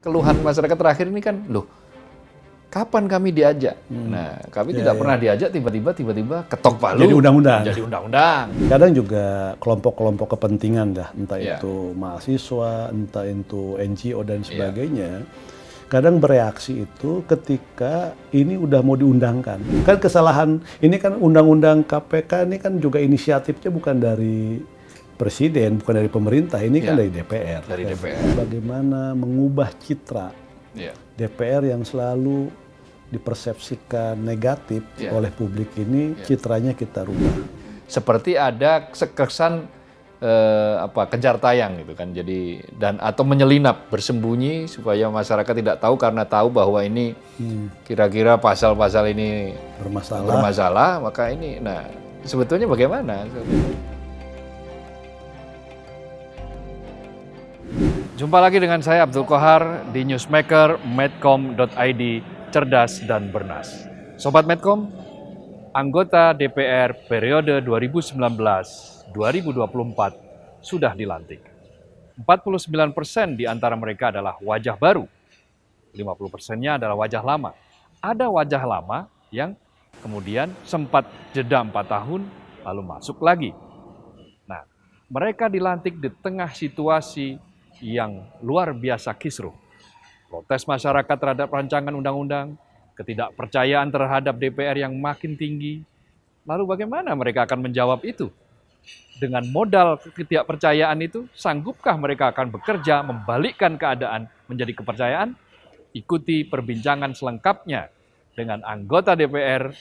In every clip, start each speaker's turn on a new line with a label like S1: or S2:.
S1: keluhan
S2: masyarakat terakhir ini kan loh kapan kami diajak hmm. nah kami ya, tidak ya. pernah diajak tiba-tiba tiba-tiba ketok palu jadi undang-undang jadi undang-undang
S1: kadang juga kelompok-kelompok kepentingan dah entah ya. itu mahasiswa entah itu NGO dan ya. sebagainya ya. kadang bereaksi itu ketika ini udah mau diundangkan kan kesalahan ini kan undang-undang KPK ini kan juga inisiatifnya bukan dari presiden, bukan dari pemerintah, ini ya. kan iya. dari DPR. Dari DPR. Bagaimana mengubah citra ya. DPR yang selalu dipersepsikan negatif ya. oleh publik ini, ya. citranya kita rubah.
S2: Seperti ada
S1: kesan
S2: eh, apa kejar tayang gitu kan jadi dan atau menyelinap bersembunyi supaya masyarakat tidak tahu karena tahu bahwa ini kira hmm. kira-kira pasal-pasal ini bermasalah bermasalah maka ini nah sebetulnya bagaimana Jumpa lagi dengan saya Abdul Kohar di newsmaker medcom.id cerdas dan bernas. Sobat Medcom, anggota DPR periode 2019-2024 sudah dilantik. 49 persen di antara mereka adalah wajah baru, 50 persennya adalah wajah lama. Ada wajah lama yang kemudian sempat jeda 4 tahun lalu masuk lagi. Nah, mereka dilantik di tengah situasi yang luar biasa kisruh. Protes masyarakat terhadap rancangan undang-undang, ketidakpercayaan terhadap DPR yang makin tinggi. Lalu bagaimana mereka akan menjawab itu? Dengan modal ketidakpercayaan itu, sanggupkah mereka akan bekerja membalikkan keadaan menjadi kepercayaan? Ikuti perbincangan selengkapnya dengan anggota DPR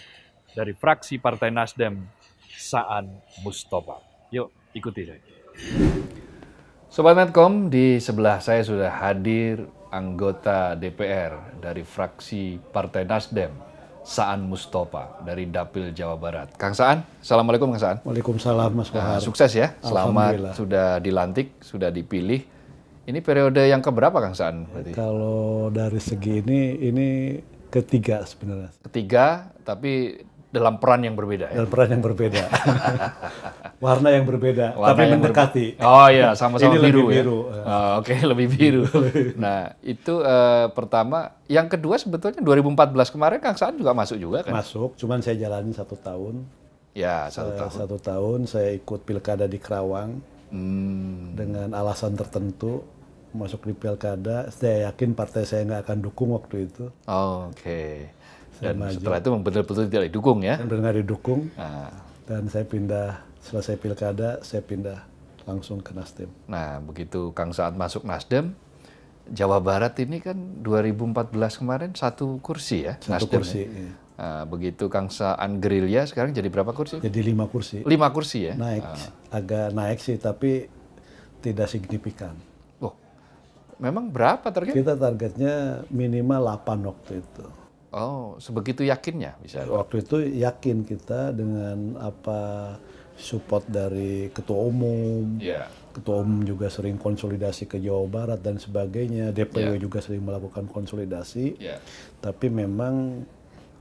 S2: dari fraksi Partai Nasdem, Saan Mustafa. Yuk, ikuti saya. Sobat Medcom, di sebelah saya sudah hadir anggota DPR dari fraksi Partai Nasdem, Saan Mustafa dari Dapil Jawa Barat. Kang Saan, Assalamualaikum Kang Saan. Waalaikumsalam Mas Kohar. Nah, sukses ya, selamat sudah dilantik, sudah dipilih. Ini periode yang keberapa Kang Saan?
S1: Berarti? Kalau dari segi ini, ini ketiga sebenarnya.
S2: Ketiga, tapi dalam peran yang berbeda. Ya? Dalam peran yang berbeda.
S1: Warna yang berbeda, Warna tapi yang mendekati. Ber... Oh iya, sama-sama Ini biru, lebih biru ya. Oh, Oke, okay, lebih biru.
S2: nah, itu uh, pertama. Yang kedua sebetulnya 2014 kemarin Kang Saan juga masuk juga kan? Masuk,
S1: cuman saya jalani satu tahun.
S2: Ya, satu tahun. tahun. Satu
S1: tahun saya ikut pilkada di Kerawang hmm. dengan alasan tertentu masuk di pilkada. Saya yakin partai saya nggak akan dukung waktu itu.
S2: Oh, Oke. Okay dan setelah itu benar-benar tidak didukung ya
S1: benar-benar didukung nah. dan saya pindah setelah saya pilkada saya pindah
S2: langsung ke Nasdem nah begitu Kang Saat masuk Nasdem Jawa Barat ini kan 2014 kemarin satu kursi ya satu Nasdem kursi ya. Iya. Nah, begitu Kang Saan gerilya sekarang jadi berapa kursi?
S1: Jadi lima kursi. Lima kursi ya? Naik, nah. agak naik sih tapi tidak signifikan. Loh, memang berapa target? Kita targetnya minimal 8 waktu itu. Oh, sebegitu yakinnya bisa. Waktu itu yakin kita dengan apa support dari ketua umum. Yeah. Ketua umum juga sering konsolidasi ke Jawa Barat dan sebagainya. DPW yeah. juga sering melakukan konsolidasi. Yeah. Tapi memang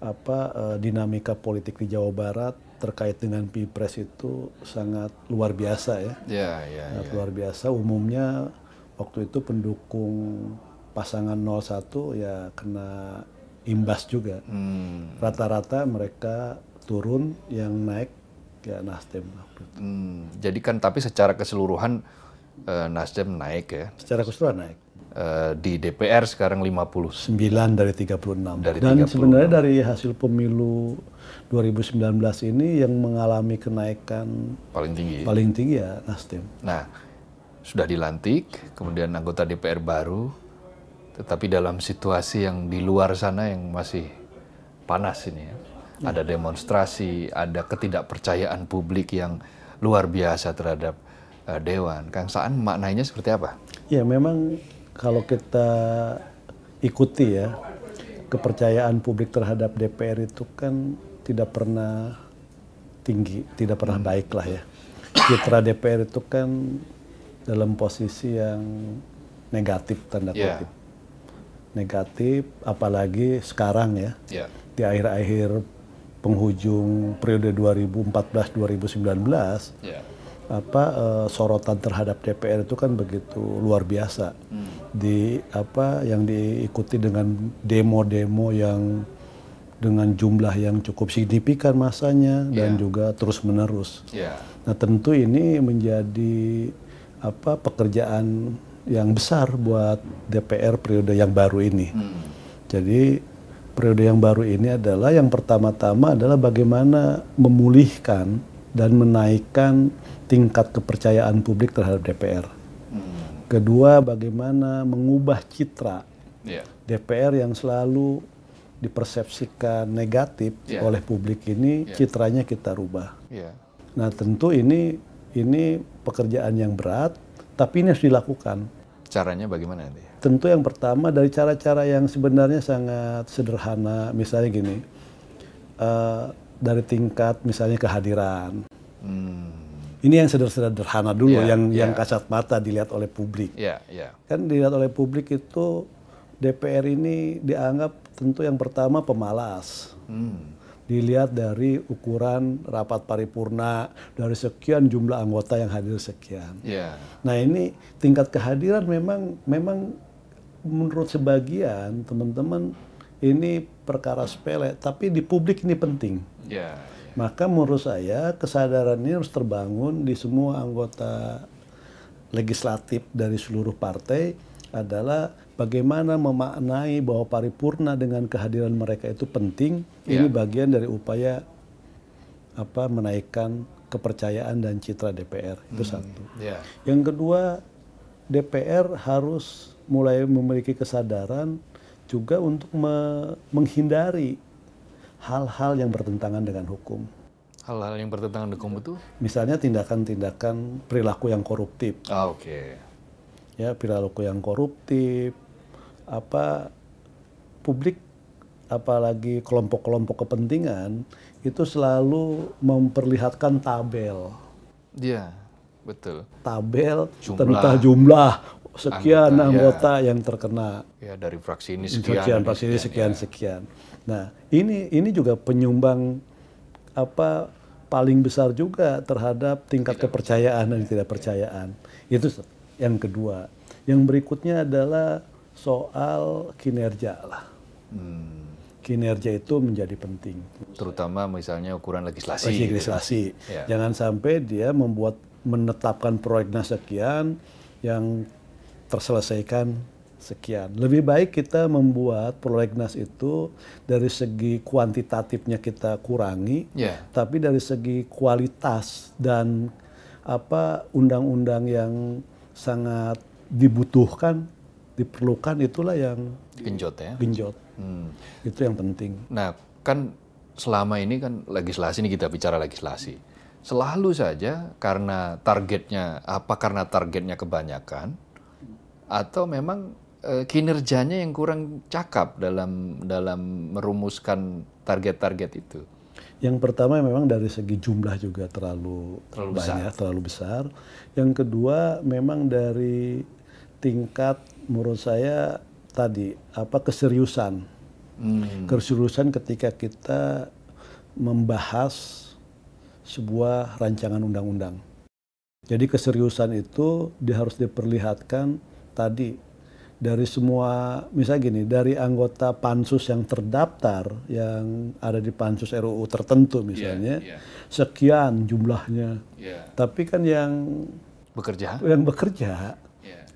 S1: apa eh, dinamika politik di Jawa Barat terkait dengan pilpres itu sangat luar biasa ya. Yeah, yeah, yeah. luar biasa. Umumnya waktu itu pendukung pasangan 01 ya kena imbas juga.
S2: Hmm.
S1: Rata-rata hmm. mereka turun yang naik ya Nasdem. Hmm. Jadi kan tapi secara
S2: keseluruhan eh, Nasdem naik ya.
S1: Secara keseluruhan naik.
S2: Eh, di DPR sekarang 59 dari 36. Dari Dan 36. sebenarnya dari
S1: hasil pemilu 2019 ini yang mengalami kenaikan paling tinggi. Paling tinggi ya Nasdem.
S2: Nah, sudah dilantik, kemudian anggota DPR baru tetapi dalam situasi yang di luar sana yang masih panas ini ya. Iya. Ada demonstrasi, ada ketidakpercayaan publik yang luar biasa terhadap uh, dewan. Kang Saan maknanya seperti apa?
S1: Ya memang kalau kita ikuti ya kepercayaan publik terhadap DPR itu kan tidak pernah tinggi, tidak pernah hmm. baik lah ya. Citra DPR itu kan dalam posisi yang negatif tanda ya. kutip. Yeah negatif, apalagi sekarang ya, ya. di akhir-akhir penghujung periode 2014-2019, ya. apa eh, sorotan terhadap DPR itu kan begitu luar biasa, hmm. di apa yang diikuti dengan demo-demo yang dengan jumlah yang cukup signifikan masanya yeah. dan ya. juga terus menerus. Yeah. Nah tentu ini menjadi apa pekerjaan yang besar buat DPR periode yang baru ini. Hmm. Jadi periode yang baru ini adalah yang pertama-tama adalah bagaimana memulihkan dan menaikkan tingkat kepercayaan publik terhadap DPR. Hmm. Kedua, bagaimana mengubah citra yeah. DPR yang selalu dipersepsikan negatif yeah. oleh publik ini, yeah. citranya kita rubah. Yeah. Nah, tentu ini ini pekerjaan yang berat, tapi ini harus dilakukan caranya bagaimana nanti? Tentu yang pertama dari cara-cara yang sebenarnya sangat sederhana, misalnya gini, uh, dari tingkat misalnya kehadiran. Hmm. Ini yang sederhana dulu, yeah, yang yeah. yang iya. kasat mata dilihat oleh publik. Yeah, yeah. Kan dilihat oleh publik itu DPR ini dianggap tentu yang pertama pemalas. Hmm dilihat dari ukuran rapat paripurna dari sekian jumlah anggota yang hadir sekian. Yeah. Nah ini tingkat kehadiran memang memang menurut sebagian teman-teman ini perkara sepele tapi di publik ini penting. Yeah. Maka menurut saya kesadaran ini harus terbangun di semua anggota legislatif dari seluruh partai adalah bagaimana memaknai bahwa paripurna dengan kehadiran mereka itu penting. Yeah. Ini ya. bagian dari upaya apa menaikkan kepercayaan dan citra DPR itu hmm. satu. Yeah. Yang kedua, DPR harus mulai memiliki kesadaran juga untuk me menghindari hal-hal yang bertentangan dengan hukum.
S2: Hal-hal yang bertentangan dengan hukum itu?
S1: Misalnya tindakan-tindakan perilaku yang koruptif. Ah, Oke. Okay. Ya perilaku yang koruptif, apa publik apalagi kelompok-kelompok kepentingan itu selalu memperlihatkan tabel. Iya, betul. Tabel jumlah, tentang jumlah sekian anggota, anggota ya. yang terkena. Ya dari fraksi ini sekian. fraksi ini sekian ya. sekian. Nah, ini ini juga penyumbang apa paling besar juga terhadap tingkat tidak kepercayaan ya. dan tidak percayaan. Itu yang kedua. Yang berikutnya adalah soal kinerja lah. Hmm. Kinerja itu menjadi penting. Terutama misalnya ukuran legislasi. Legislasi. Gitu. Ya. Jangan sampai dia membuat menetapkan proyeknya sekian yang terselesaikan sekian. Lebih baik kita membuat prolegnas itu dari segi kuantitatifnya kita kurangi, yeah. tapi dari segi kualitas dan apa undang-undang yang sangat dibutuhkan diperlukan itulah yang
S2: genjot ya. Genjot. Hmm. Itu yang penting. Nah, kan selama ini kan legislasi ini kita bicara legislasi. Selalu saja karena targetnya apa karena targetnya kebanyakan atau memang e, kinerjanya yang kurang cakap dalam dalam merumuskan target-target itu.
S1: Yang pertama memang dari segi jumlah juga terlalu, terlalu banyak, besar. terlalu besar. Yang kedua memang dari tingkat menurut saya tadi apa keseriusan hmm. keseriusan ketika kita membahas sebuah rancangan undang-undang. Jadi keseriusan itu dia harus diperlihatkan tadi dari semua misalnya gini dari anggota pansus yang terdaftar yang ada di pansus RUU tertentu misalnya yeah, yeah. sekian jumlahnya. Yeah. Tapi kan yang bekerja yang bekerja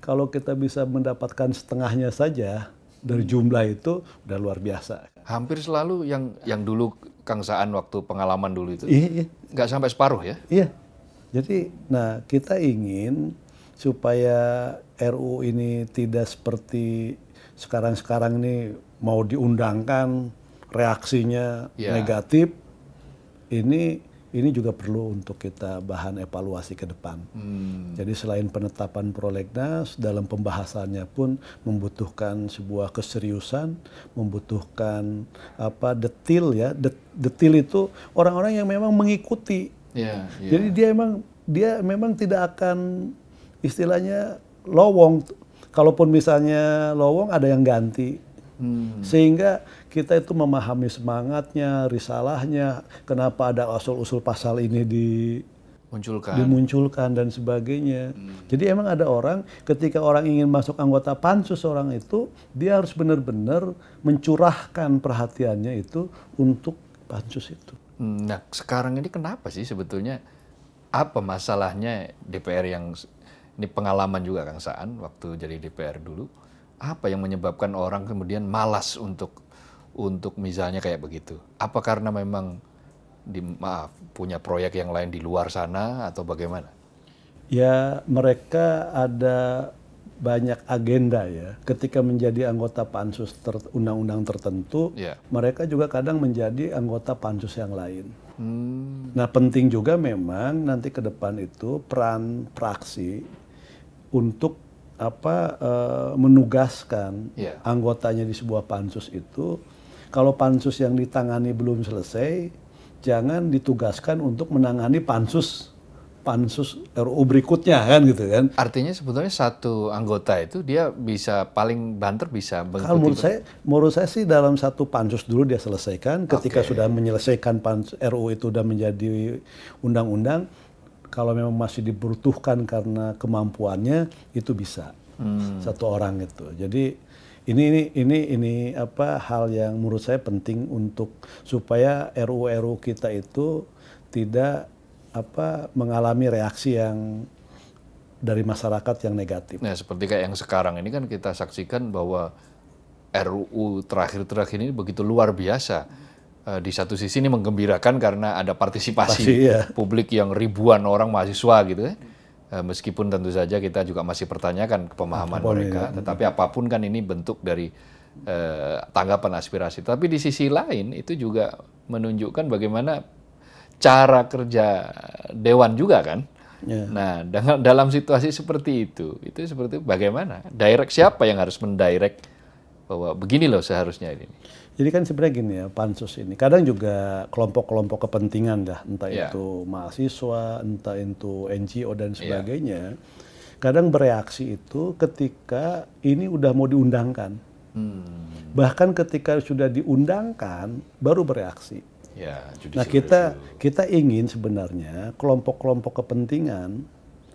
S1: kalau kita bisa mendapatkan setengahnya saja
S2: dari jumlah itu udah luar biasa. Hampir selalu yang yang dulu Kang Saan waktu pengalaman dulu itu. Iya, iya. sampai separuh ya?
S1: Iya. Jadi, nah kita ingin supaya RU ini tidak seperti sekarang-sekarang ini mau diundangkan reaksinya yeah. negatif. Ini ini juga perlu untuk kita bahan evaluasi ke depan. Hmm. Jadi selain penetapan prolegnas, dalam pembahasannya pun membutuhkan sebuah keseriusan, membutuhkan apa detil ya, Det, detil itu orang-orang yang memang mengikuti.
S2: Yeah, yeah. Jadi
S1: dia memang dia memang tidak akan istilahnya lowong. Kalaupun misalnya lowong ada yang ganti, hmm. sehingga kita itu memahami semangatnya, risalahnya, kenapa ada usul-usul pasal ini di munculkan. dimunculkan dan sebagainya. Hmm. Jadi emang ada orang ketika orang ingin masuk anggota pansus orang itu dia harus benar-benar mencurahkan perhatiannya itu untuk pansus itu. Hmm, nah sekarang ini
S2: kenapa sih sebetulnya apa masalahnya DPR yang ini pengalaman juga Kang Saan waktu jadi DPR dulu apa yang menyebabkan orang kemudian malas untuk untuk misalnya kayak begitu? Apa karena memang di, maaf punya proyek yang lain di luar sana atau bagaimana?
S1: Ya mereka ada banyak agenda ya. Ketika menjadi anggota pansus ter, undang-undang tertentu, yeah. mereka juga kadang menjadi anggota pansus yang lain.
S2: Hmm.
S1: Nah penting juga memang nanti ke depan itu peran praksi untuk apa e, menugaskan yeah. anggotanya di sebuah pansus itu kalau pansus yang ditangani belum selesai, jangan ditugaskan untuk menangani pansus pansus RU berikutnya kan gitu kan. Artinya sebetulnya satu anggota itu dia bisa paling banter bisa mengikuti. Kalau menurut saya, menurut saya sih dalam satu pansus dulu dia selesaikan. Ketika okay. sudah menyelesaikan pansus RU itu sudah menjadi undang-undang, kalau memang masih dibutuhkan karena kemampuannya itu bisa hmm. satu orang itu. Jadi ini ini ini ini apa hal yang menurut saya penting untuk supaya ruu ru kita itu tidak apa mengalami reaksi yang dari masyarakat yang negatif.
S2: Nah, seperti kayak yang sekarang ini kan kita saksikan bahwa RUU terakhir-terakhir ini begitu luar biasa. Eh, di satu sisi ini menggembirakan karena ada partisipasi Pasti, iya. publik yang ribuan orang mahasiswa gitu ya. Eh, meskipun tentu saja kita juga masih pertanyakan pemahaman apapun ah, mereka, ya. tetapi apapun kan ini bentuk dari eh, tanggapan aspirasi. Tapi di sisi lain itu juga menunjukkan bagaimana cara kerja dewan juga kan. Yeah. Nah, dengan, dalam situasi seperti itu, itu seperti bagaimana? Direct siapa yang harus mendirect bahwa begini loh seharusnya ini.
S1: Jadi kan sebenarnya gini ya, pansus ini. Kadang juga kelompok-kelompok kepentingan dah, entah yeah. itu mahasiswa, entah itu NGO dan iya. sebagainya. Yeah. Kadang bereaksi itu ketika ini udah mau diundangkan. Hmm. Bahkan ketika sudah diundangkan, baru bereaksi.
S2: Yeah, nah kita
S1: kita ingin sebenarnya kelompok-kelompok kepentingan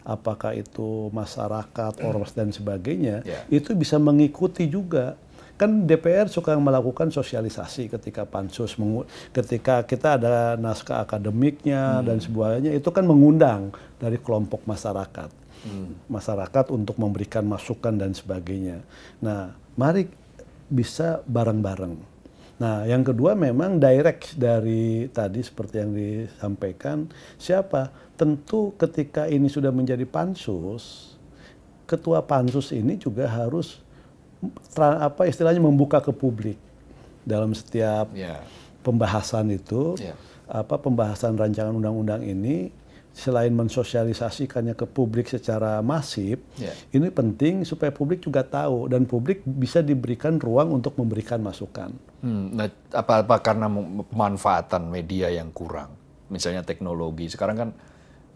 S1: apakah itu masyarakat, hmm. ormas dan sebagainya, yeah. itu bisa mengikuti juga Kan DPR suka melakukan sosialisasi ketika pansus, ketika kita ada naskah akademiknya hmm. dan sebagainya, itu kan mengundang dari kelompok masyarakat. Hmm. Masyarakat untuk memberikan masukan dan sebagainya. Nah, mari bisa bareng-bareng. Nah, yang kedua memang direct dari tadi seperti yang disampaikan, siapa? Tentu ketika ini sudah menjadi pansus, ketua pansus ini juga harus apa istilahnya membuka ke publik dalam setiap yeah. pembahasan itu yeah. apa pembahasan rancangan undang-undang ini selain mensosialisasikannya ke publik secara masif yeah. ini penting supaya publik juga tahu dan publik bisa diberikan ruang untuk memberikan masukan. Hmm,
S2: nah, apa apa karena pemanfaatan media yang kurang misalnya teknologi sekarang kan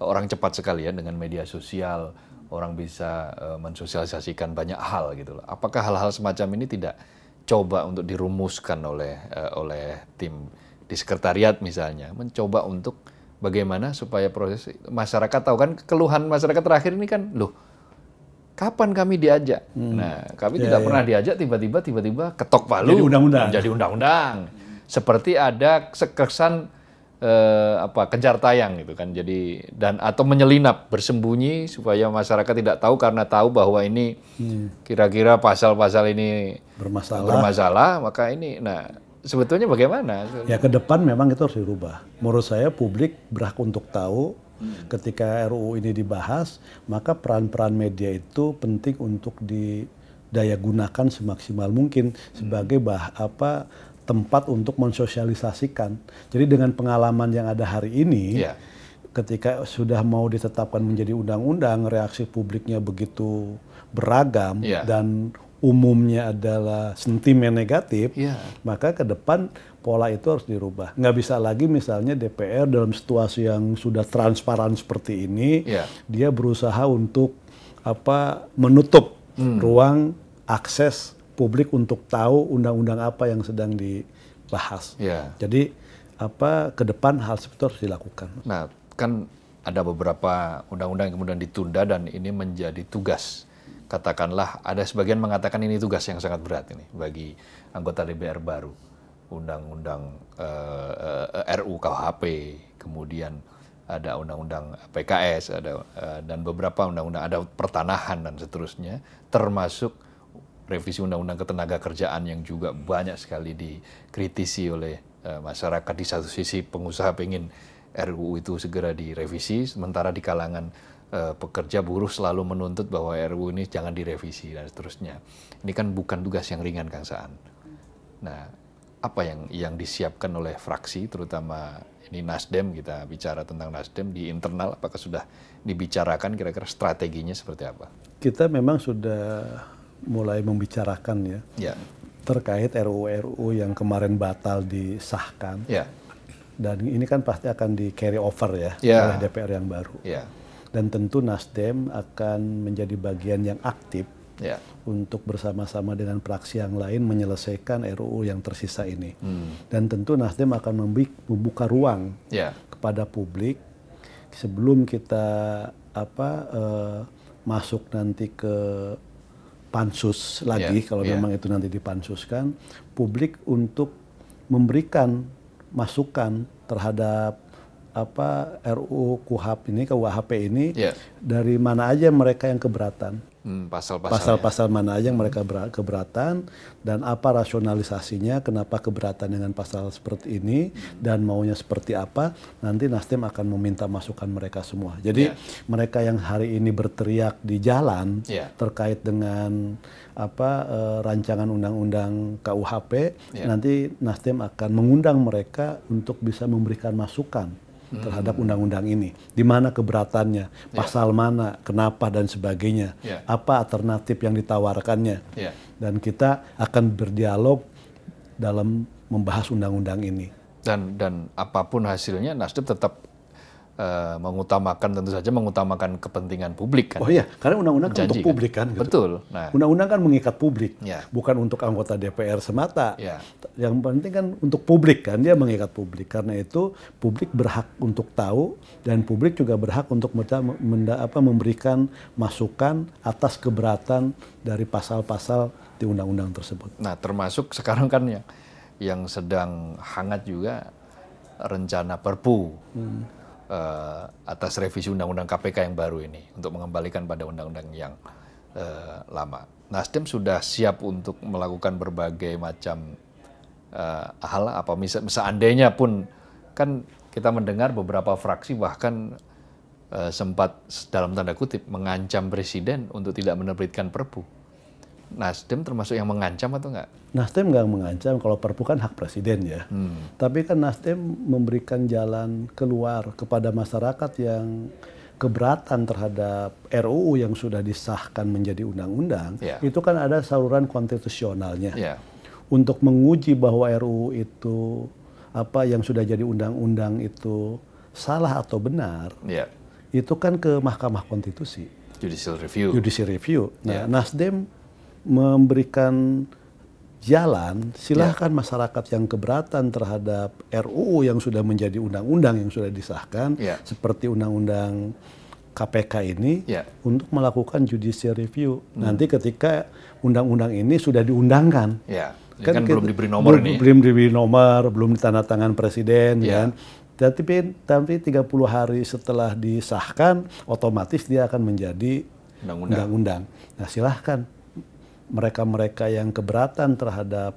S2: orang cepat sekali ya dengan media sosial orang bisa uh, mensosialisasikan banyak hal gitu loh. Apakah hal-hal semacam ini tidak coba untuk dirumuskan oleh uh, oleh tim di sekretariat misalnya, mencoba untuk bagaimana supaya proses masyarakat tahu kan keluhan masyarakat terakhir ini kan loh kapan kami diajak? Hmm. Nah, kami ya, tidak ya. pernah diajak tiba-tiba tiba-tiba ketok palu jadi undang-undang. Jadi undang-undang. Seperti ada sekesan eh, apa kejar tayang gitu kan. Jadi dan atau menyelinap bersembunyi supaya masyarakat tidak tahu karena tahu bahwa ini kira hmm. kira-kira pasal-pasal ini bermasalah. bermasalah maka ini nah sebetulnya bagaimana? Ya
S1: ke depan memang itu harus dirubah. Menurut saya publik berhak untuk tahu ketika RUU ini dibahas, maka peran-peran media itu penting untuk didaya gunakan semaksimal mungkin sebagai bah apa tempat untuk mensosialisasikan. Jadi dengan pengalaman yang ada hari ini, yeah. ketika sudah mau ditetapkan menjadi undang-undang, reaksi publiknya begitu beragam yeah. dan umumnya adalah sentimen negatif, yeah. maka ke depan pola itu harus dirubah. Nggak bisa lagi misalnya DPR dalam situasi yang sudah transparan seperti ini, yeah. dia berusaha untuk apa menutup hmm. ruang akses publik untuk tahu undang-undang apa yang sedang dibahas. Yeah. Jadi apa ke depan hal seperti dilakukan. Nah, kan
S2: ada beberapa undang-undang yang kemudian ditunda dan ini menjadi tugas. Katakanlah ada sebagian mengatakan ini tugas yang sangat berat ini bagi anggota DPR baru. Undang-undang uh, eh, uh, eh, RU KUHP, kemudian ada undang-undang PKS, ada uh, dan beberapa undang-undang ada pertanahan dan seterusnya, termasuk revisi undang-undang ketenaga kerjaan yang juga banyak sekali dikritisi oleh eh, masyarakat di satu sisi pengusaha pengen RUU itu segera direvisi sementara di kalangan eh, pekerja buruh selalu menuntut bahwa RUU ini jangan direvisi dan seterusnya ini kan bukan tugas yang ringan Kang Saan nah apa yang yang disiapkan oleh fraksi terutama ini Nasdem kita bicara tentang Nasdem di internal apakah sudah dibicarakan kira-kira strateginya seperti apa
S1: kita memang sudah mulai membicarakan ya, ya. terkait RUU-RUU yang kemarin batal disahkan. Ya. Dan ini kan pasti akan di carry over ya, ya. oleh DPR yang baru. Ya. Dan tentu Nasdem akan menjadi bagian yang aktif ya. untuk bersama-sama dengan praksi yang lain menyelesaikan RUU yang tersisa ini. Hmm. Dan tentu Nasdem akan membuka ruang ya. kepada publik sebelum kita apa uh, masuk nanti ke pansus lagi yeah, kalau yeah. memang itu nanti dipansuskan publik untuk memberikan masukan terhadap apa RUU Kuhap ini KUHP ini yeah. dari mana aja mereka yang keberatan
S2: Hmm, pasal-pasal
S1: hmm, mana aja yang mereka keberatan dan apa rasionalisasinya kenapa keberatan dengan pasal seperti ini dan maunya seperti apa nanti Nasdem akan meminta masukan mereka semua jadi yeah. mereka yang hari ini berteriak di jalan yeah. terkait dengan apa eh, rancangan undang-undang KUHP yeah. nanti Nasdem akan mengundang mereka untuk bisa memberikan masukan terhadap undang-undang ini. Di mana keberatannya, ya. pasal yeah. mana, kenapa dan sebagainya. Yeah. Apa alternatif yang ditawarkannya. Yeah. Dan kita akan berdialog dalam membahas undang-undang ini. Dan dan apapun hasilnya
S2: Nasdem tetap Eh, mengutamakan tentu saja mengutamakan kepentingan publik kan. Oh iya,
S1: karena undang-undang kan untuk kan? publik kan. gitu. Betul. Nah, undang-undang kan mengikat publik, ya. bukan untuk anggota DPR semata. Ya. Yang penting kan untuk publik kan dia mengikat publik. Karena itu publik berhak untuk tahu dan publik juga berhak untuk menda, apa, memberikan masukan atas keberatan dari pasal-pasal di undang-undang tersebut. Nah,
S2: termasuk sekarang kan yang yang sedang hangat juga rencana Perpu. Hmm uh, atas revisi undang-undang KPK yang baru ini untuk mengembalikan pada undang-undang yang uh, lama. Nasdem sudah siap untuk melakukan berbagai macam uh, hal apa misal seandainya pun kan kita mendengar beberapa fraksi bahkan uh, sempat dalam tanda kutip mengancam presiden untuk tidak menerbitkan Perpu Nasdem termasuk yang mengancam atau enggak?
S1: Nasdem enggak mengancam, kalau perpu kan hak presiden ya. Hmm. Tapi kan Nasdem memberikan jalan keluar kepada masyarakat yang keberatan terhadap RUU yang sudah disahkan menjadi undang-undang, yeah. itu kan ada saluran konstitusionalnya. Yeah. Untuk menguji bahwa RUU itu apa yang sudah jadi undang-undang itu salah atau benar, yeah. itu kan ke Mahkamah Konstitusi.
S2: Judicial Review.
S1: Judicial Review. Nah, yeah. Nasdem memberikan jalan, silahkan ya. masyarakat yang keberatan terhadap RUU yang sudah menjadi undang-undang yang sudah disahkan, ya. seperti undang-undang KPK ini, ya. untuk melakukan judicial review. Hmm. Nanti ketika undang-undang ini sudah diundangkan, ya. kan, kan kita, belum diberi nomor belum, ini. Belum diberi nomor, belum ditandatangan presiden, ya. kan. Tapi, tapi 30 hari setelah disahkan, otomatis dia akan menjadi
S2: undang-undang.
S1: Nah silahkan mereka-mereka yang keberatan terhadap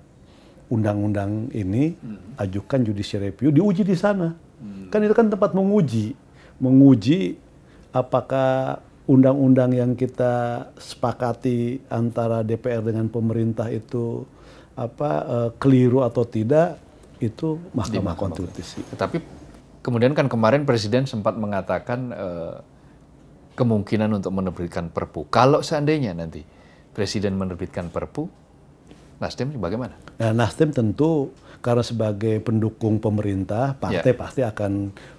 S1: undang-undang ini hmm. ajukan judicial review diuji di sana. Hmm. Kan itu kan tempat menguji, menguji apakah undang-undang yang kita sepakati antara DPR dengan pemerintah itu apa eh, keliru atau tidak itu Mahkamah, Mahkamah Konstitusi.
S2: Tapi kemudian kan kemarin Presiden sempat mengatakan eh, kemungkinan untuk menerbitkan Perpu kalau seandainya nanti Presiden menerbitkan Perpu, Nasdem bagaimana?
S1: Nah, Nasdem tentu karena sebagai pendukung pemerintah, ya. partai yeah. pasti akan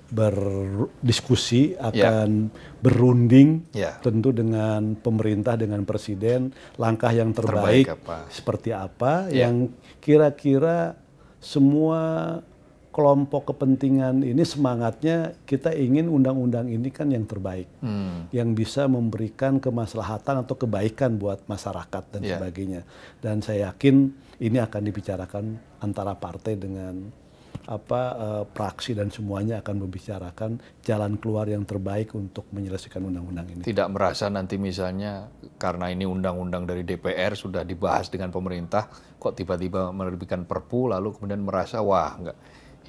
S1: berdiskusi, ya. akan yeah. berunding yeah. tentu dengan pemerintah, dengan presiden, langkah yang terbaik, terbaik apa? seperti apa yeah. yang kira-kira semua kelompok kepentingan ini semangatnya kita ingin undang-undang ini kan yang terbaik, hmm. yang bisa memberikan kemaslahatan atau kebaikan buat masyarakat dan yeah. sebagainya. Dan saya yakin ini akan dibicarakan antara partai dengan apa uh, praksi dan semuanya akan membicarakan jalan keluar yang terbaik untuk menyelesaikan undang-undang
S2: ini. Tidak merasa nanti misalnya karena ini undang-undang dari DPR sudah dibahas dengan pemerintah kok tiba-tiba menerbitkan perpu lalu kemudian merasa wah enggak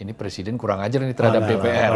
S2: ini presiden kurang ajar nih terhadap oh, DPR.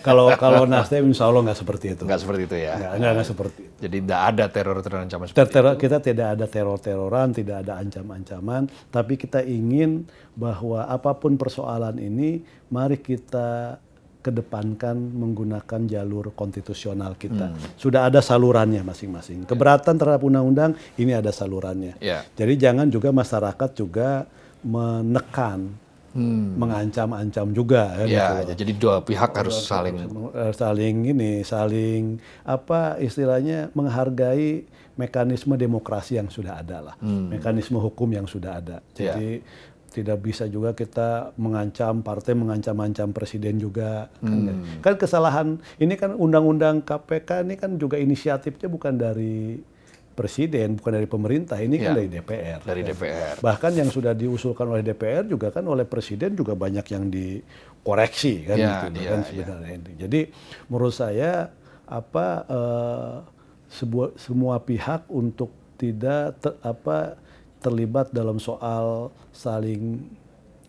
S2: kalau kalau Nasdem insya Allah nggak seperti itu. Nggak seperti itu ya. Enggak, nggak, nggak seperti itu. Jadi tidak ada teror teror ancaman seperti
S1: ter teror, itu. Kita tidak ada teror-teroran, tidak ada ancam-ancaman, tapi kita ingin bahwa apapun persoalan ini, mari kita kedepankan menggunakan jalur konstitusional kita. Hmm. Sudah ada salurannya masing-masing. Ya. Keberatan terhadap undang-undang ini ada salurannya. Yeah. Jadi jangan juga masyarakat juga menekan hmm. mengancam-ancam juga kan ya, gitu. Ya, jadi dua pihak
S2: harus dua, saling
S1: eh, saling ini saling apa istilahnya menghargai mekanisme demokrasi yang sudah ada lah hmm. mekanisme hukum yang sudah ada ya. jadi ya. tidak bisa juga kita mengancam partai mengancam-ancam presiden juga kan hmm. kan kesalahan ini kan undang-undang KPK ini kan juga inisiatifnya bukan dari presiden, bukan dari pemerintah, ini kan ya. kan dari DPR.
S2: Dari ya. DPR.
S1: Bahkan yang sudah diusulkan oleh DPR juga kan oleh presiden juga banyak yang dikoreksi kan ya, gitu ya, kan ya. sebenarnya. Ya. Jadi menurut saya apa uh, sebuah semua pihak untuk tidak ter, apa terlibat dalam soal saling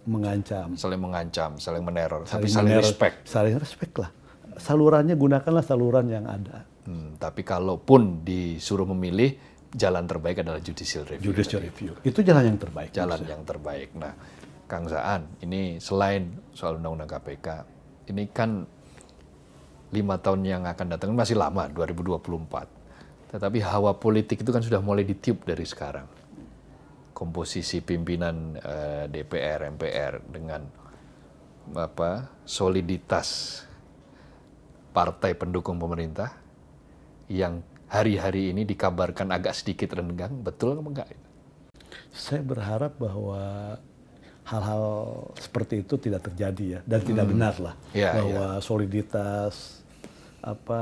S1: mengancam,
S2: saling mengancam, saling meneror, saling tapi saling meneror, respect.
S1: Saling respect lah. Salurannya gunakanlah saluran yang ada
S2: Hmm, tapi kalaupun disuruh memilih, jalan terbaik adalah judicial review. Judicial review. Itu
S1: jalan yang terbaik. Jalan bisa. yang
S2: terbaik. Nah, Kang Saan, ini selain soal undang-undang KPK, ini kan lima tahun yang akan datang masih lama, 2024. Tetapi hawa politik itu kan sudah mulai ditiup dari sekarang. Komposisi pimpinan eh, DPR, MPR dengan apa soliditas partai pendukung pemerintah yang hari-hari ini dikabarkan agak sedikit renggang, betul atau enggak?
S1: Saya berharap bahwa hal-hal seperti itu tidak terjadi ya dan hmm. tidak benar lah ya, ya, bahwa ya. soliditas apa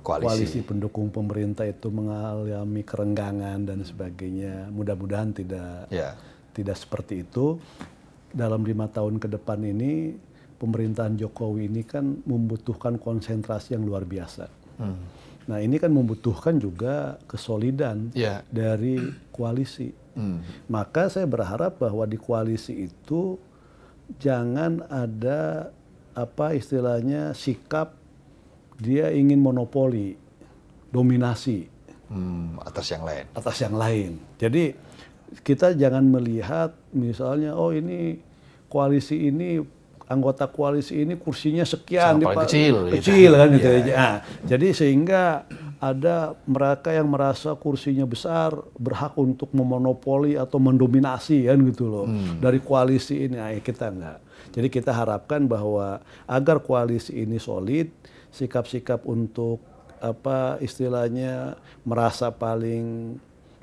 S1: koalisi. koalisi pendukung pemerintah itu mengalami kerenggangan dan sebagainya. Mudah-mudahan tidak ya. tidak seperti itu. Dalam lima tahun ke depan ini pemerintahan Jokowi ini kan membutuhkan konsentrasi yang luar biasa. Hmm Nah ini kan membutuhkan juga kesolidan yeah. dari koalisi. Mm. Maka saya berharap bahwa di koalisi itu jangan ada apa istilahnya sikap dia ingin monopoli, dominasi hmm, atas yang lain. Atas yang lain. Jadi kita jangan melihat misalnya oh ini koalisi ini anggota koalisi ini kursinya sekian di kecil, gitu. kecil kan gitu. Yeah. Ya. Nah, jadi sehingga ada mereka yang merasa kursinya besar berhak untuk memonopoli atau mendominasi kan gitu loh hmm. dari koalisi ini nah, ya kita enggak. Jadi kita harapkan bahwa agar koalisi ini solid, sikap-sikap untuk apa istilahnya merasa paling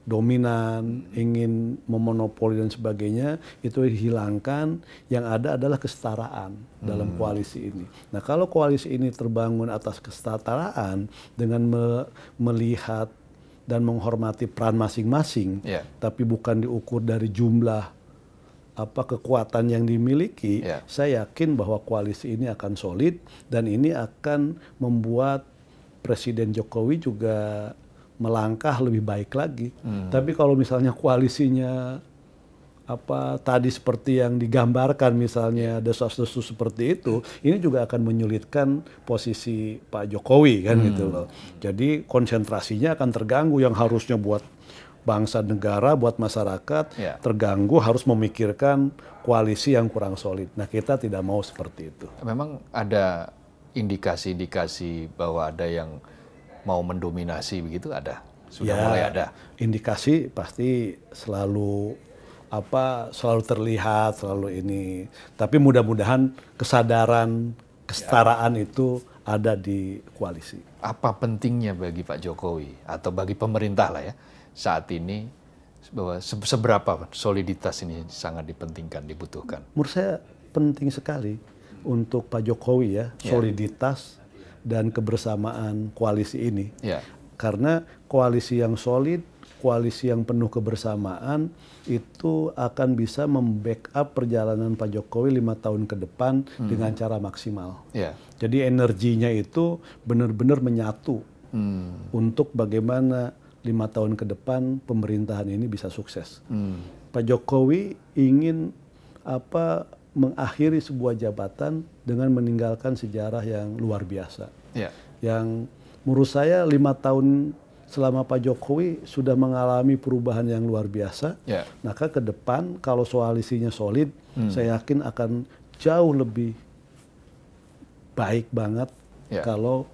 S1: dominan, ingin memonopoli dan sebagainya itu dihilangkan. Yang ada adalah kesetaraan dalam hmm. koalisi ini. Nah, kalau koalisi ini terbangun atas kesetaraan dengan me melihat dan menghormati peran masing-masing, yeah. tapi bukan diukur dari jumlah apa kekuatan yang dimiliki, yeah. saya yakin bahwa koalisi ini akan solid dan ini akan membuat Presiden Jokowi juga melangkah lebih baik lagi. Hmm. Tapi kalau misalnya koalisinya apa tadi seperti yang digambarkan misalnya desas-desus seperti itu, ini juga akan menyulitkan posisi Pak Jokowi kan gitu hmm. gitu loh. Jadi konsentrasinya akan terganggu yang harusnya buat bangsa negara buat masyarakat yeah. terganggu harus memikirkan koalisi yang kurang solid. Nah kita tidak mau seperti itu. Memang ada
S2: indikasi-indikasi bahwa ada yang mau mendominasi begitu ada
S1: sudah ya, mulai ada indikasi pasti selalu apa selalu terlihat selalu ini tapi mudah-mudahan kesadaran kesetaraan ya. itu ada di koalisi apa pentingnya bagi Pak Jokowi atau bagi
S2: pemerintah lah ya saat ini bahwa seberapa soliditas ini sangat dipentingkan dibutuhkan
S1: menurut saya penting sekali untuk Pak Jokowi ya, ya. soliditas dan kebersamaan koalisi ini. Ya. Karena koalisi yang solid, koalisi yang penuh kebersamaan itu akan bisa membackup perjalanan Pak Jokowi lima tahun ke depan hmm. dengan cara maksimal. Ya. Jadi energinya itu benar-benar menyatu hmm. untuk bagaimana lima tahun ke depan pemerintahan ini bisa sukses. Hmm. Pak Jokowi ingin apa mengakhiri sebuah jabatan dengan meninggalkan sejarah yang luar biasa. Yeah. Yang menurut saya lima tahun selama Pak Jokowi sudah mengalami perubahan yang luar biasa. Yeah. Maka ke depan kalau soalisinya solid, hmm. saya yakin akan jauh lebih baik banget yeah. kalau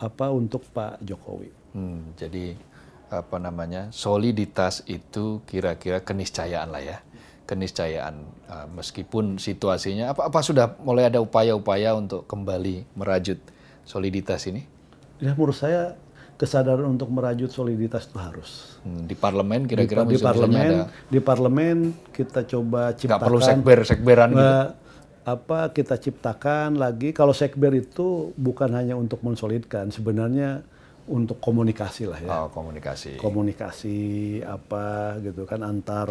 S1: apa untuk Pak Jokowi. Hmm,
S2: jadi apa namanya soliditas itu kira-kira keniscayaan lah ya keniscayaan eh, meskipun situasinya apa apa sudah mulai ada upaya-upaya untuk kembali merajut soliditas ini?
S1: Ya menurut saya kesadaran untuk merajut soliditas itu harus.
S2: Hmm, di parlemen kira-kira di, di parlemen ada.
S1: di parlemen kita coba ciptakan. Gak perlu sekber sekberan gitu. Apa kita ciptakan lagi kalau sekber itu bukan hanya untuk mensolidkan sebenarnya untuk komunikasi lah ya. Oh, komunikasi. Komunikasi apa gitu kan antar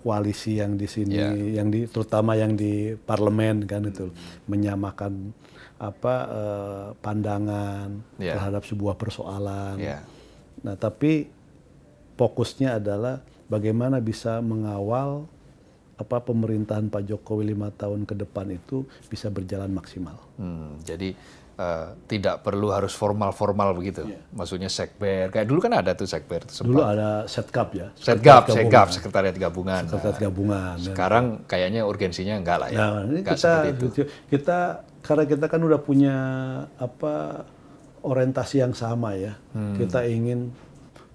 S1: koalisi yang di sini yeah. yang di terutama yang di parlemen kan itu menyamakan apa eh, pandangan yeah. terhadap sebuah persoalan. Yeah. Nah, tapi fokusnya adalah bagaimana bisa mengawal apa pemerintahan Pak Jokowi lima tahun ke depan itu bisa berjalan maksimal. Hmm, jadi
S2: uh, tidak perlu harus formal-formal begitu. Yeah. Maksudnya sekber. Kayak dulu kan ada tuh
S1: sekber. Tuh sempat. Dulu ada setgap ya. set setgap
S2: sekretariat gabungan. Sekretariat gabungan. Nah, ya. sekarang kayaknya urgensinya enggak lah ya. Nah, enggak kita, itu.
S1: Kita karena kita kan udah punya apa orientasi yang sama ya. Hmm. Kita ingin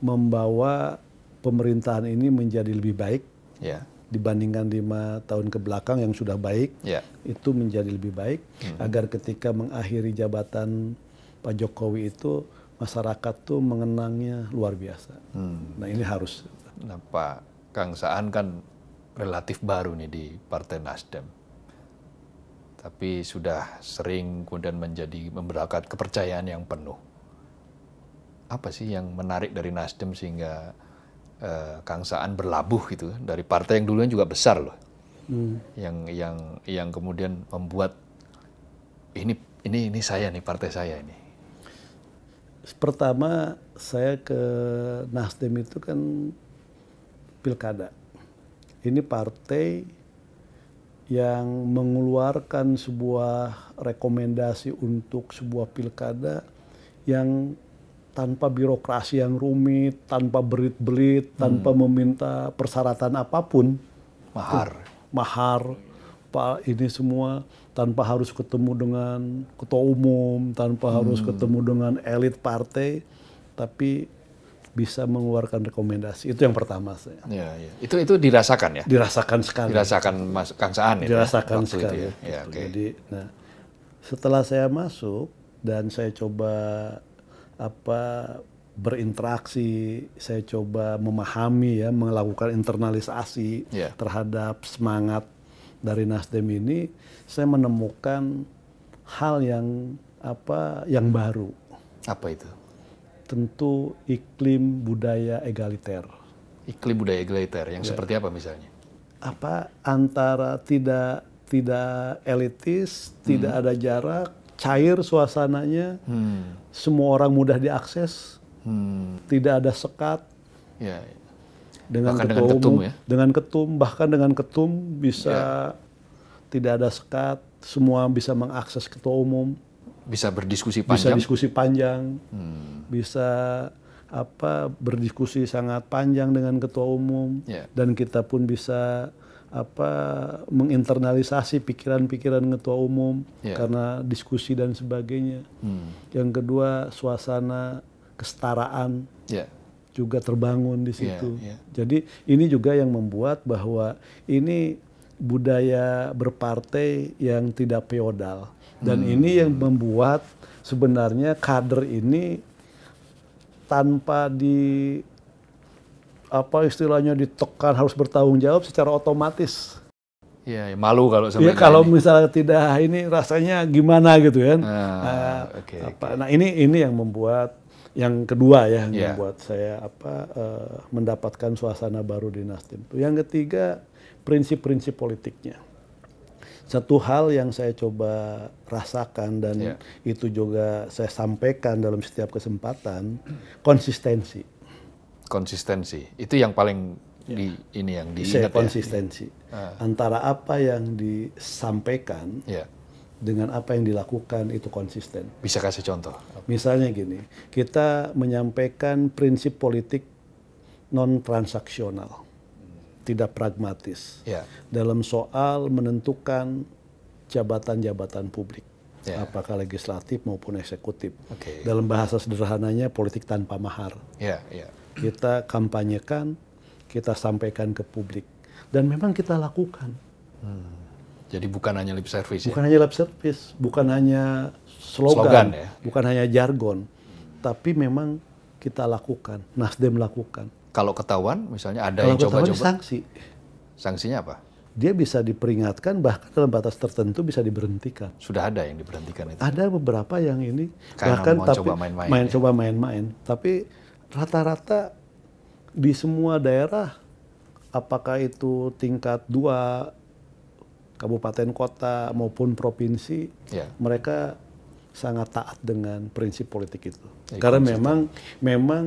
S1: membawa pemerintahan ini menjadi lebih baik yeah. dibandingkan lima tahun ke belakang yang sudah baik. Yeah. Itu menjadi lebih baik hmm. agar ketika mengakhiri jabatan Pak Jokowi itu masyarakat tuh mengenangnya luar biasa.
S2: Hmm. Nah ini harus. Nah Pak Kang Saan kan relatif baru nih di Partai Nasdem tapi sudah sering kemudian menjadi memberangkat kepercayaan yang penuh. Apa sih yang menarik dari Nasdem sehingga uh, Kang Saan berlabuh gitu dari partai yang dulunya juga besar loh, hmm. yang yang yang kemudian membuat ini ini ini saya nih partai saya ini.
S1: Pertama saya ke Nasdem itu kan pilkada. Ini partai yang mengeluarkan sebuah rekomendasi untuk sebuah pilkada yang tanpa birokrasi yang rumit, tanpa berit-berit, hmm. tanpa meminta persyaratan apapun. Mahar. Mahar. Pak ini semua tanpa harus ketemu dengan ketua umum, tanpa hmm. harus ketemu dengan elit partai, tapi bisa mengeluarkan rekomendasi. Itu yang pertama saya. Ya, ya. Itu itu dirasakan ya. Dirasakan sekali. Dirasakan
S2: Mas Kang Saan ya. Dirasakan waktu sekali. Itu ya. Ya, gitu. okay. Jadi nah
S1: setelah saya masuk dan saya coba apa berinteraksi, saya coba memahami ya, melakukan internalisasi ya. terhadap semangat dari Nasdem ini, saya menemukan hal yang apa yang baru. Apa itu? tentu iklim budaya egaliter.
S2: Iklim budaya egaliter yang ya. seperti apa misalnya?
S1: Apa antara tidak tidak elitis, hmm. tidak ada jarak, cair suasananya, hmm. semua orang mudah diakses, hmm. tidak ada sekat. Ya, ya. Dengan, ketum, dengan ketum, ya? dengan ketum, bahkan dengan ketum bisa ya. tidak ada sekat, semua bisa mengakses ketua umum
S2: bisa berdiskusi panjang. Bisa diskusi
S1: panjang. Hmm. Bisa apa berdiskusi sangat panjang dengan ketua umum yeah. dan kita pun bisa apa menginternalisasi pikiran-pikiran ketua umum yeah. karena diskusi dan sebagainya. Hmm. Yang kedua suasana kesetaraan yeah. juga terbangun di situ. Yeah, yeah. Jadi ini juga yang membuat bahwa ini budaya berpartai yang tidak feodal. Dan hmm. ini yang membuat sebenarnya kader ini tanpa di apa istilahnya ditekan harus bertanggung jawab secara otomatis. Iya, ya, malu kalau sama. Iya, kalau ini. misalnya tidak ini rasanya gimana gitu kan. Ah, nah, okay, okay. nah ini ini yang membuat yang kedua ya yang yeah. membuat saya apa uh, mendapatkan suasana baru di Nasdem. Yang ketiga prinsip-prinsip politiknya satu hal yang saya coba rasakan dan yeah. itu juga saya sampaikan dalam setiap kesempatan konsistensi.
S2: Konsistensi itu yang paling yeah. di ini yang diingat saya konsistensi ya. Ah.
S1: antara apa yang disampaikan yeah. dengan apa yang dilakukan itu konsisten.
S2: Bisa kasih contoh?
S1: Misalnya gini, kita menyampaikan prinsip politik non transaksional tidak pragmatis yeah. dalam soal menentukan jabatan-jabatan publik, yeah. apakah legislatif maupun eksekutif. Okay. Dalam bahasa sederhananya politik tanpa mahar. Yeah, yeah. Kita kampanyekan, kita sampaikan ke publik, dan memang kita lakukan. Hmm. Jadi bukan hanya lip service. Ya? Bukan ya? hanya lip service, bukan hanya slogan, slogan ya? bukan hanya jargon, tapi memang kita lakukan. Nasdem lakukan kalau ketahuan misalnya ada kalau yang coba-coba sanksi. Sanksinya apa? Dia bisa diperingatkan bahkan dalam batas tertentu bisa diberhentikan. Sudah ada yang diberhentikan itu. Ada beberapa yang ini Karena bahkan tapi main-main. Ya. coba main-main. Tapi rata-rata di semua daerah apakah itu tingkat dua kabupaten kota maupun provinsi ya. mereka sangat taat dengan prinsip politik itu. Ya, karena memang memang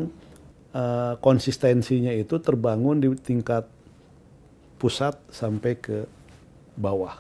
S1: Eh, konsistensinya itu terbangun di tingkat pusat sampai ke bawah.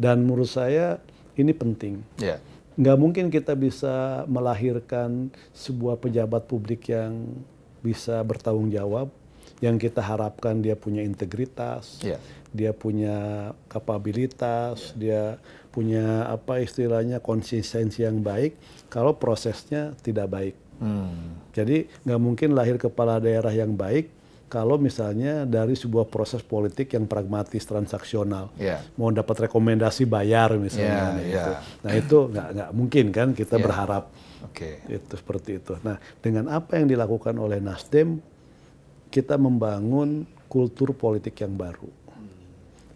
S1: Dan menurut saya ini penting. Yeah. Nggak mungkin kita bisa melahirkan sebuah pejabat publik yang bisa bertanggung jawab, yang kita harapkan dia punya integritas, yeah. dia punya kapabilitas, yeah. dia punya apa istilahnya konsistensi yang baik, kalau prosesnya tidak baik.
S2: Hmm.
S1: Jadi nggak mungkin lahir kepala daerah yang baik kalau misalnya dari sebuah proses politik yang pragmatis transaksional, yeah. mau dapat rekomendasi bayar misalnya, yeah, gitu. yeah. nah itu nggak nggak mungkin kan kita yeah. berharap okay. itu seperti itu. Nah dengan apa yang dilakukan oleh Nasdem, kita membangun kultur politik yang baru,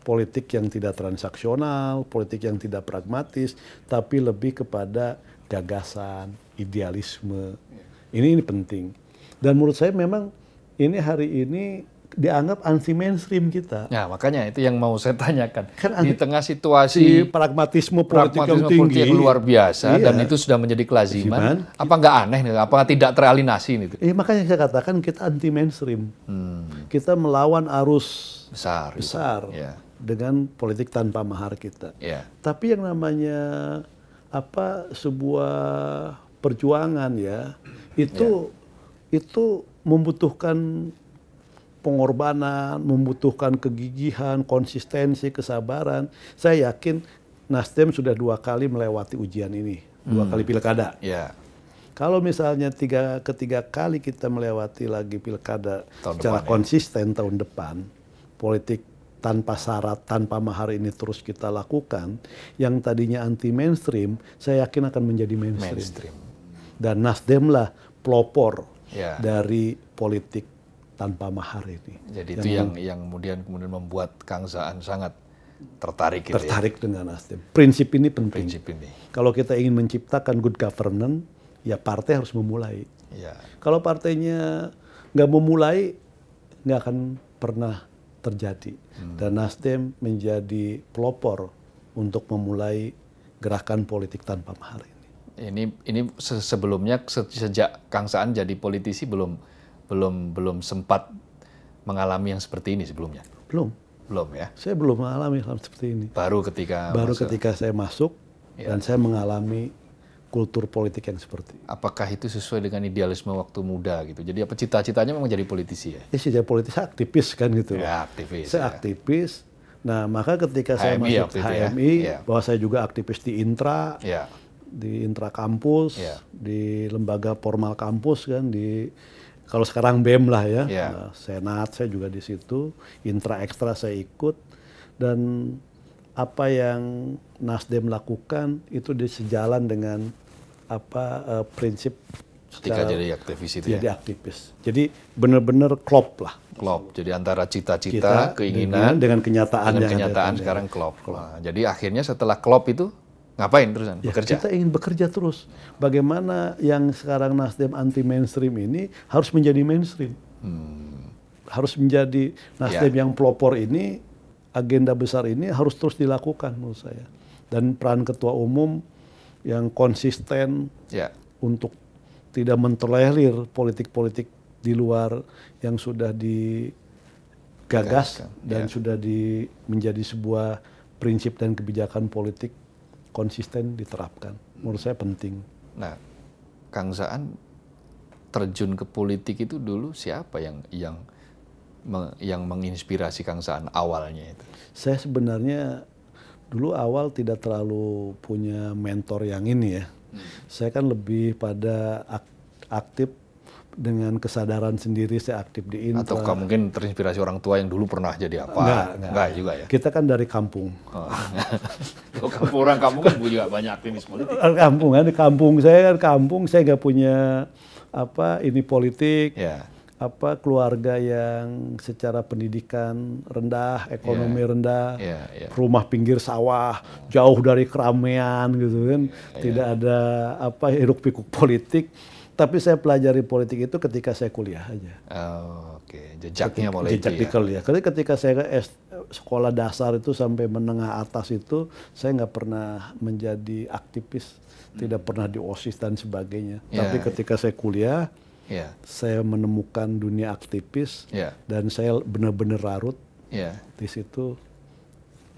S1: politik yang tidak transaksional, politik yang tidak pragmatis, tapi lebih kepada gagasan, idealisme. Ini ini penting. Dan menurut saya memang ini hari ini dianggap anti mainstream kita. Nah, makanya itu yang mau saya tanyakan. Kan di
S2: tengah situasi di
S1: pragmatisme politik yang tinggi politik luar biasa iya. dan itu sudah
S2: menjadi kelaziman. Siman, apa nggak aneh nih? Apa tidak teralinasi ini?
S1: Iya, eh, makanya saya katakan kita anti mainstream. Hmm. Kita melawan arus besar gitu. besar Ya. dengan politik tanpa mahar kita. Ya. Tapi yang namanya apa sebuah perjuangan ya itu ya. itu membutuhkan pengorbanan, membutuhkan kegigihan, konsistensi, kesabaran. Saya yakin Nasdem sudah dua kali melewati ujian ini, dua hmm. kali pilkada. Ya. Kalau misalnya tiga ketiga kali kita melewati lagi pilkada tahun secara ya. konsisten ya. tahun depan, politik tanpa syarat, tanpa mahar ini terus kita lakukan, yang tadinya anti mainstream, saya yakin akan menjadi mainstream. mainstream. Dan Nasdem lah pelopor ya. dari politik tanpa mahar ini. Jadi yang itu yang
S2: yang kemudian kemudian membuat Kang Zaan sangat
S1: tertarik. Gitu ya. tertarik ya? dengan Nasdem. Prinsip ini penting. Prinsip ini. Kalau kita ingin menciptakan good governance, ya partai harus memulai. Ya. Kalau partainya nggak memulai, nggak akan pernah terjadi. Hmm. Dan Nasdem menjadi pelopor untuk memulai gerakan politik tanpa mahar ini.
S2: Ini ini sebelumnya sejak Kang Saan jadi politisi belum belum belum sempat mengalami yang seperti ini sebelumnya. Belum. Belum ya.
S1: Saya belum mengalami hal seperti ini. Baru
S2: ketika Baru masuk.
S1: ketika saya masuk ya. dan saya mengalami kultur politik yang seperti itu.
S2: Apakah itu sesuai dengan idealisme waktu muda gitu? Jadi apa cita-citanya memang jadi
S1: politisi ya? Ya jadi politisi aktivis kan gitu. Ya aktivis. Saya ya. aktivis. Nah maka ketika HMI saya masuk ya, HMI, ya. bahwa saya juga aktivis di Intra, ya. di Intra kampus, ya. di lembaga formal kampus kan di kalau sekarang BEM lah ya, ya. Nah, senat saya juga di situ, intra ekstra saya ikut dan apa yang Nasdem lakukan itu sejalan dengan apa uh, prinsip ketika jadi aktivis itu ya? jadi ya? aktivis. Jadi benar-benar klop lah. Klop. Jadi antara cita-cita, keinginan dengan, dengan kan ya, kenyataan dengan kenyataan ada, sekarang klop. Nah, jadi akhirnya setelah klop itu ngapain terus Ya, bekerja. Kita ingin bekerja terus. Bagaimana yang sekarang Nasdem anti mainstream ini harus menjadi mainstream. Hmm. Harus menjadi Nasdem ya. yang pelopor ini agenda besar ini harus terus dilakukan menurut saya. Dan peran ketua umum yang konsisten ya. untuk tidak mentolerir politik-politik di luar yang sudah digagas ya. dan ya. sudah di, menjadi sebuah prinsip dan kebijakan politik konsisten diterapkan. Menurut saya penting.
S2: Nah, Kang Zaan terjun ke politik itu dulu siapa yang yang yang menginspirasi Kang Saan awalnya itu?
S1: Saya sebenarnya dulu awal tidak terlalu punya mentor yang ini ya. Hmm. Saya kan lebih pada aktif dengan kesadaran sendiri saya aktif di ini Atau mungkin
S2: terinspirasi orang tua yang dulu pernah jadi apa? Enggak, enggak. enggak juga ya.
S1: Kita kan dari kampung.
S2: Oh. kampung orang kampung kan juga banyak aktivis politik.
S1: Kampung kan kampung saya kan kampung saya nggak punya apa ini politik. Yeah apa keluarga yang secara pendidikan rendah, ekonomi yeah. rendah, yeah, yeah. rumah pinggir sawah, jauh dari keramaian gitu kan, yeah, tidak ada apa hiruk pikuk politik. Tapi saya pelajari politik itu ketika saya kuliah aja. Oh, Oke, okay. jejaknya mulai jejak itu ya. ya. Jadi ketika saya S, sekolah dasar itu sampai menengah atas itu, saya nggak pernah menjadi aktivis, hmm. tidak pernah di osis dan sebagainya. Yeah. Tapi ketika saya kuliah, yeah. saya menemukan dunia aktivis yeah. dan saya benar-benar larut yeah. di situ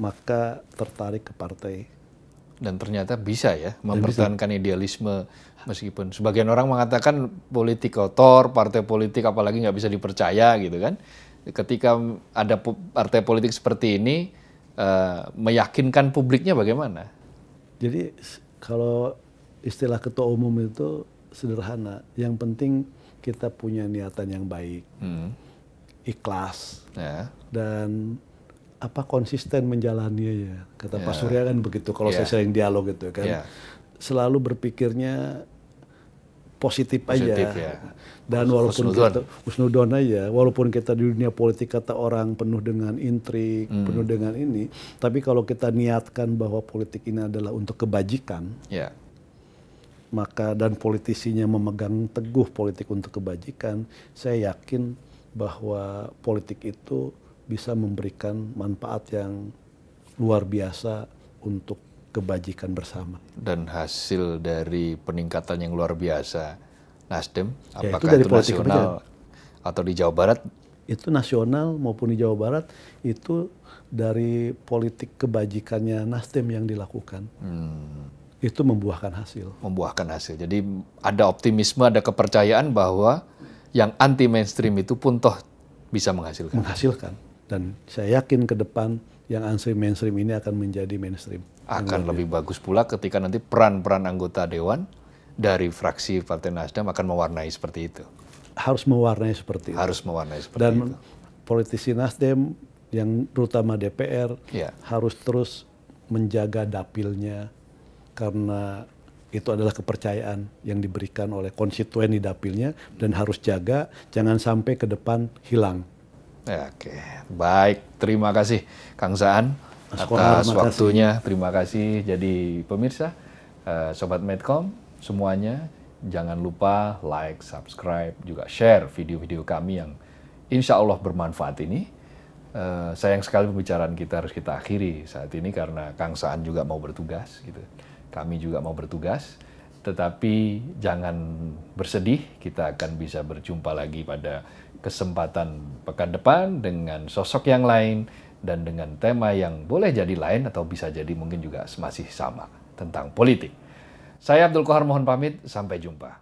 S2: maka tertarik ke partai dan ternyata bisa ya mempertahankan bisa. idealisme meskipun sebagian orang mengatakan politik kotor partai politik apalagi nggak bisa dipercaya gitu kan ketika ada partai politik seperti ini eh, meyakinkan publiknya bagaimana
S1: jadi kalau istilah ketua umum itu sederhana. Yang penting kita punya niatan yang baik, hmm. ikhlas, yeah. dan apa konsisten menjalannya ya. Kata yeah. Pak Surya kan begitu. Kalau yeah. saya sering dialog gitu kan, yeah. selalu berpikirnya positif, positif aja. Ya. Dan walaupun Usnudon. kita usnudon aja, walaupun kita di dunia politik kata orang penuh dengan intrik, hmm. penuh dengan ini, tapi kalau kita niatkan bahwa politik ini adalah untuk kebajikan, yeah maka dan politisinya memegang teguh politik untuk kebajikan, saya yakin bahwa politik itu bisa memberikan manfaat yang luar biasa untuk kebajikan bersama.
S2: Dan hasil dari peningkatan yang luar biasa Nasdem, ya, apakah itu, dari itu nasional kebajikan. atau di Jawa
S1: Barat? Itu nasional maupun di Jawa Barat itu dari politik kebajikannya Nasdem yang dilakukan. Hmm itu membuahkan hasil. Membuahkan
S2: hasil. Jadi ada optimisme, ada kepercayaan bahwa yang anti mainstream itu
S1: pun toh bisa menghasilkan. Menghasilkan. Dan saya yakin ke depan yang anti mainstream ini akan menjadi mainstream.
S2: Akan lebih bagus pula ketika nanti peran-peran anggota dewan dari fraksi Partai Nasdem akan mewarnai seperti itu.
S1: Harus mewarnai seperti itu. Harus mewarnai seperti Dan itu. Dan politisi Nasdem yang terutama DPR ya. harus terus menjaga dapilnya, karena itu adalah kepercayaan yang diberikan oleh konstituen di dapilnya dan harus jaga jangan sampai ke depan hilang. Ya, oke,
S2: baik. Terima kasih Kang Saan atas waktunya. Terima kasih. Jadi pemirsa, eh, sobat Medcom semuanya jangan lupa like, subscribe, juga share video-video kami yang insya Allah bermanfaat ini. Eh, sayang sekali pembicaraan kita harus kita akhiri saat ini karena Kang Saan juga mau bertugas gitu kami juga mau bertugas. Tetapi jangan bersedih, kita akan bisa berjumpa lagi pada kesempatan pekan depan dengan sosok yang lain dan dengan tema yang boleh jadi lain atau bisa jadi mungkin juga masih sama tentang politik. Saya Abdul Kohar mohon pamit, sampai jumpa.